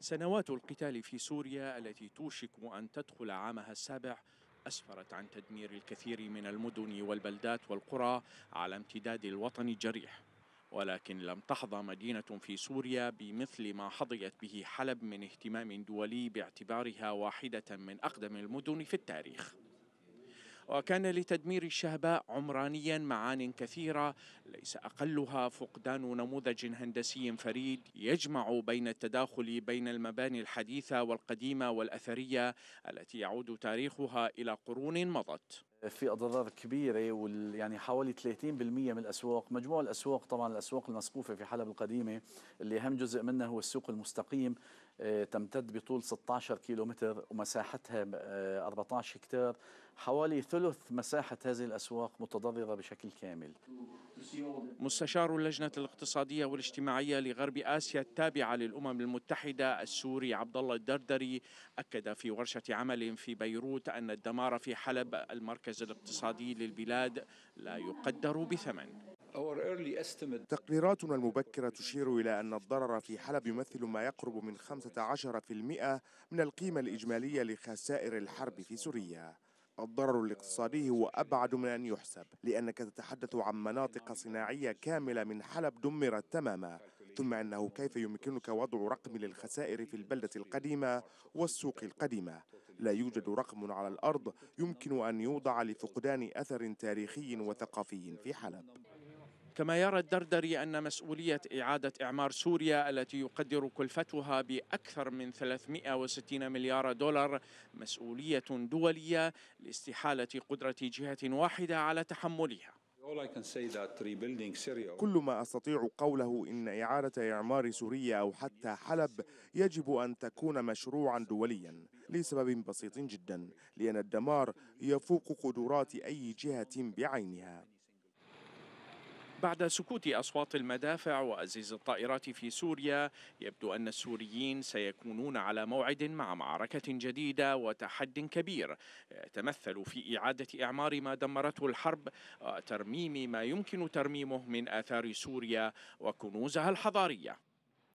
سنوات القتال في سوريا التي توشك أن تدخل عامها السابع أسفرت عن تدمير الكثير من المدن والبلدات والقرى على امتداد الوطن الجريح ولكن لم تحظى مدينة في سوريا بمثل ما حظيت به حلب من اهتمام دولي باعتبارها واحدة من أقدم المدن في التاريخ وكان لتدمير الشهباء عمرانيا معان كثيرة ليس أقلها فقدان نموذج هندسي فريد يجمع بين التداخل بين المباني الحديثة والقديمة والأثرية التي يعود تاريخها إلى قرون مضت في اضرار كبيره وال يعني حوالي 30% من الاسواق، مجموع الاسواق طبعا الاسواق المسقوفه في حلب القديمه اللي اهم جزء منها هو السوق المستقيم آه، تمتد بطول 16 كيلومتر ومساحتها 14 آه، هكتار حوالي ثلث مساحة هذه الأسواق متضررة بشكل كامل مستشار اللجنة الاقتصادية والاجتماعية لغرب آسيا التابعة للأمم المتحدة السوري عبد الله الدردري أكد في ورشة عمل في بيروت أن الدمار في حلب المركز الاقتصادي للبلاد لا يقدر بثمن تقديراتنا المبكرة تشير إلى أن الضرر في حلب يمثل ما يقرب من 15% من القيمة الإجمالية لخسائر الحرب في سوريا الضرر الاقتصادي هو أبعد من أن يحسب لأنك تتحدث عن مناطق صناعية كاملة من حلب دمرت تماما ثم أنه كيف يمكنك وضع رقم للخسائر في البلدة القديمة والسوق القديمة لا يوجد رقم على الأرض يمكن أن يوضع لفقدان أثر تاريخي وثقافي في حلب كما يرى الدردري أن مسؤولية إعادة إعمار سوريا التي يقدر كلفتها بأكثر من 360 مليار دولار مسؤولية دولية لاستحالة قدرة جهة واحدة على تحملها كل ما أستطيع قوله إن إعادة إعمار سوريا أو حتى حلب يجب أن تكون مشروعا دوليا لسبب بسيط جدا لأن الدمار يفوق قدرات أي جهة بعينها بعد سكوت أصوات المدافع وأزيز الطائرات في سوريا يبدو أن السوريين سيكونون على موعد مع معركة جديدة وتحد كبير يتمثل في إعادة إعمار ما دمرته الحرب وترميم ما يمكن ترميمه من آثار سوريا وكنوزها الحضارية